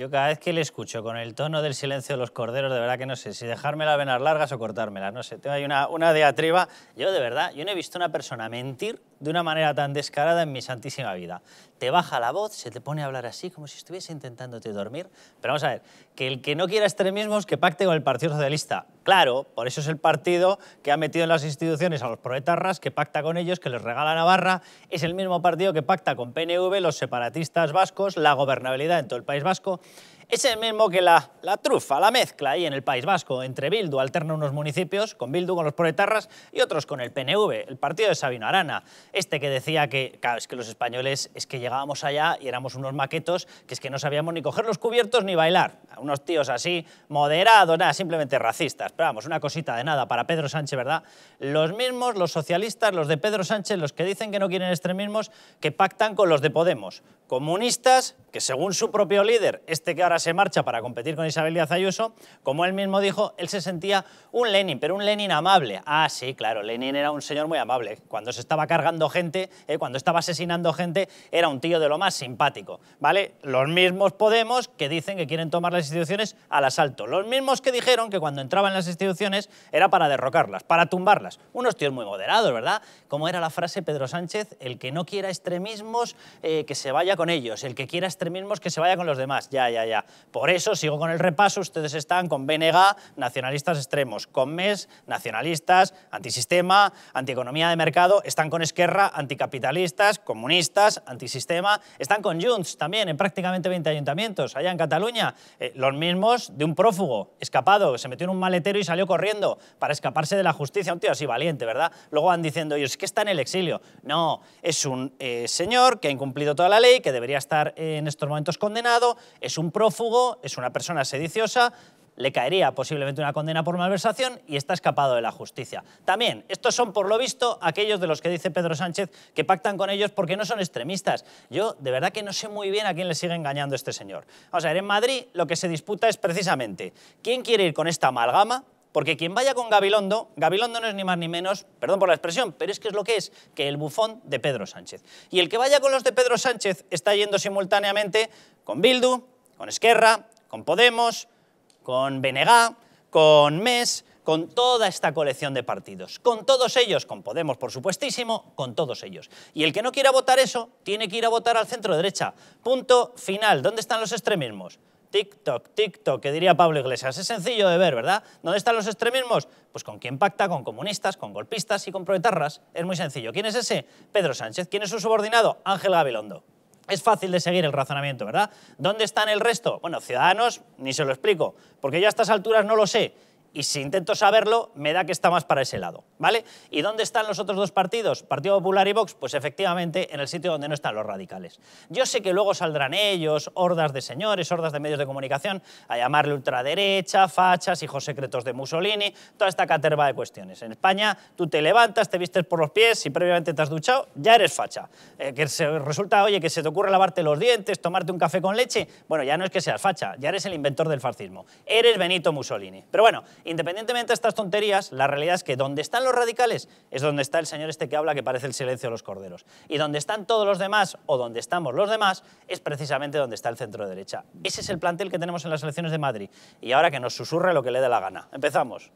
Yo cada vez que le escucho con el tono del silencio de los corderos, de verdad que no sé si dejarme las venas largas o cortármelas, no sé. Tengo ahí una, una diatriba. Yo, de verdad, yo no he visto una persona mentir de una manera tan descarada en mi santísima vida. Te baja la voz, se te pone a hablar así, como si estuviese intentándote dormir. Pero vamos a ver, que el que no quiera extremismos, que pacte con el Partido Socialista. Claro, por eso es el partido que ha metido en las instituciones a los proetarras, que pacta con ellos, que les regala Navarra. Es el mismo partido que pacta con PNV, los separatistas vascos, la gobernabilidad en todo el País Vasco ese mismo que la, la, trufa, la mezcla ahí en el País Vasco, entre Bildu, alterna unos municipios, con Bildu con los proletarras y otros con el PNV, el partido de Sabino Arana, este que decía que, claro, es que los españoles es que llegábamos allá y éramos unos maquetos que es que no sabíamos ni coger los cubiertos ni bailar, unos tíos así, moderados, nada, simplemente racistas, pero vamos, una cosita de nada para Pedro Sánchez, ¿verdad? Los mismos, los socialistas, los de Pedro Sánchez, los que dicen que no quieren extremismos, que pactan con los de Podemos, comunistas, que según su propio líder, este que ahora se marcha para competir con Isabel Díaz Ayuso, como él mismo dijo, él se sentía un Lenin, pero un Lenin amable. Ah, sí, claro, Lenin era un señor muy amable. Cuando se estaba cargando gente, eh, cuando estaba asesinando gente, era un tío de lo más simpático, ¿vale? Los mismos Podemos que dicen que quieren tomar las instituciones al asalto. Los mismos que dijeron que cuando entraban en las instituciones era para derrocarlas, para tumbarlas. Unos tíos muy moderados, ¿verdad? Como era la frase Pedro Sánchez, el que no quiera extremismos, eh, que se vaya con ellos, el que quiera extremismos, que se vaya con los demás. Ya, ya, ya. Por eso, sigo con el repaso, ustedes están con BNG, nacionalistas extremos, con MES, nacionalistas, antisistema, antieconomía de mercado, están con Esquerra, anticapitalistas, comunistas, antisistema, están con Junts también, en prácticamente 20 ayuntamientos, allá en Cataluña, eh, los mismos de un prófugo, escapado, se metió en un maletero y salió corriendo para escaparse de la justicia, un tío así valiente, ¿verdad? Luego van diciendo ellos, es que está en el exilio. No, es un eh, señor que ha incumplido toda la ley, que debería estar en estos momentos condenado, es un prófugo, es una persona sediciosa, le caería posiblemente una condena por malversación y está escapado de la justicia. También, estos son por lo visto aquellos de los que dice Pedro Sánchez que pactan con ellos porque no son extremistas. Yo de verdad que no sé muy bien a quién le sigue engañando este señor. Vamos a ver, en Madrid lo que se disputa es precisamente quién quiere ir con esta amalgama porque quien vaya con Gabilondo, Gabilondo no es ni más ni menos, perdón por la expresión, pero es que es lo que es, que el bufón de Pedro Sánchez. Y el que vaya con los de Pedro Sánchez está yendo simultáneamente con Bildu, con Esquerra, con Podemos, con BNG, con MES, con toda esta colección de partidos, con todos ellos, con Podemos por supuestísimo, con todos ellos. Y el que no quiera votar eso, tiene que ir a votar al centro derecha. Punto final. ¿Dónde están los extremismos? TikTok, TikTok, que diría Pablo Iglesias. Es sencillo de ver, ¿verdad? ¿Dónde están los extremismos? Pues con quién pacta, con comunistas, con golpistas y con proetarras. Es muy sencillo. ¿Quién es ese? Pedro Sánchez. ¿Quién es su subordinado? Ángel Gabilondo. Es fácil de seguir el razonamiento, ¿verdad? ¿Dónde están el resto? Bueno, Ciudadanos, ni se lo explico, porque yo a estas alturas no lo sé. Y si intento saberlo, me da que está más para ese lado, ¿vale? ¿Y dónde están los otros dos partidos? Partido Popular y Vox, pues efectivamente en el sitio donde no están los radicales. Yo sé que luego saldrán ellos, hordas de señores, hordas de medios de comunicación, a llamarle ultraderecha, fachas, hijos secretos de Mussolini, toda esta caterva de cuestiones. En España tú te levantas, te vistes por los pies, si previamente te has duchado, ya eres facha. Eh, que se, resulta, oye, que se te ocurre lavarte los dientes, tomarte un café con leche, bueno, ya no es que seas facha, ya eres el inventor del fascismo. Eres Benito Mussolini. Pero bueno, Independientemente de estas tonterías, la realidad es que donde están los radicales es donde está el señor este que habla que parece el silencio de los corderos. Y donde están todos los demás o donde estamos los demás es precisamente donde está el centro derecha. Ese es el plantel que tenemos en las elecciones de Madrid. Y ahora que nos susurre lo que le dé la gana. Empezamos.